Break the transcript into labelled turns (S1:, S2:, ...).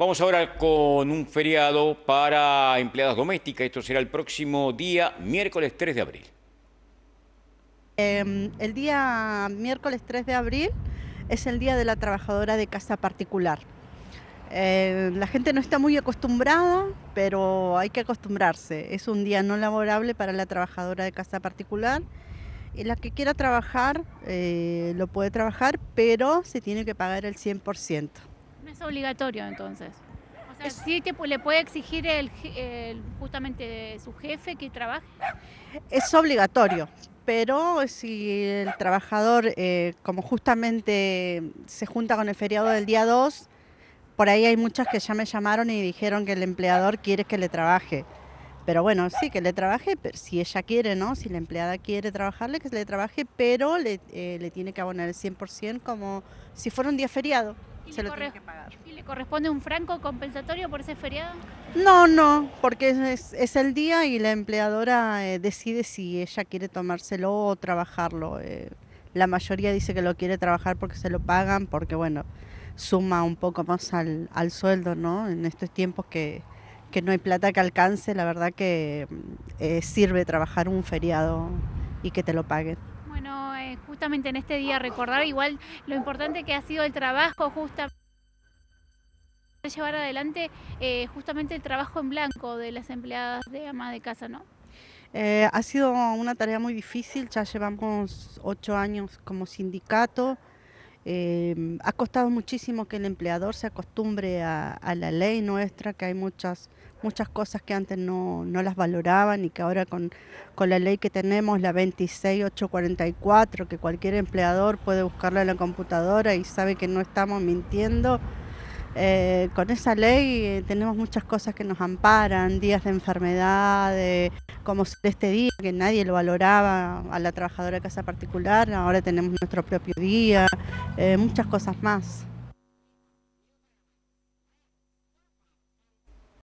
S1: Vamos ahora con un feriado para empleadas domésticas. Esto será el próximo día, miércoles 3 de abril. Em, el día miércoles 3 de abril es el día de la trabajadora de casa particular. Em, la gente no está muy acostumbrada, pero hay que acostumbrarse. Es un día no laborable para la trabajadora de casa particular. Y la que quiera trabajar, eh, lo puede trabajar, pero se tiene que pagar el 100%.
S2: No es obligatorio entonces. sí te, le puede exigir el, justamente su jefe que trabaje.
S1: Es obligatorio, pero si el trabajador, eh, como justamente se junta con el feriado del día 2, por ahí hay muchas que ya me llamaron y dijeron que el empleador quiere que le trabaje. Pero bueno, sí, que le trabaje, pero si ella quiere, ¿no? Si la empleada quiere trabajarle, que le trabaje, pero le, eh, le tiene que abonar el 100% como si fuera un día feriado
S2: le corresponde un franco compensatorio por ese feriado?
S1: No, no, porque es, el día y la empleadora eh, decide si ella quiere tomárselo o trabajarlo. Eh, la mayoría dice que lo quiere trabajar porque se lo pagan, porque bueno, suma un poco más al, sueldo, ¿no? En estos tiempos que, no hay plata que alcance, la verdad que mm, eh, sirve trabajar un feriado y que te lo paguen
S2: justamente en este día recordar igual lo importante que ha sido el trabajo justamente llevar adelante eh, justamente el trabajo en blanco de las empleadas de ama de casa, ¿no?
S1: Eh, ha sido una tarea muy difícil, ya llevamos ocho años como sindicato, Em, ha costado muchísimo que el empleador se acostumbre a, la ley nuestra, que hay muchas, muchas cosas que antes no, las valoraban y que ahora con, la ley que tenemos, la 26844, que cualquier empleador puede buscarla en la computadora y sabe que no estamos mintiendo. Eh, con esa ley eh, tenemos muchas cosas que nos amparan, días de enfermedad, como este día que nadie lo valoraba a la trabajadora de casa particular, ahora tenemos nuestro propio día, eh, muchas cosas más.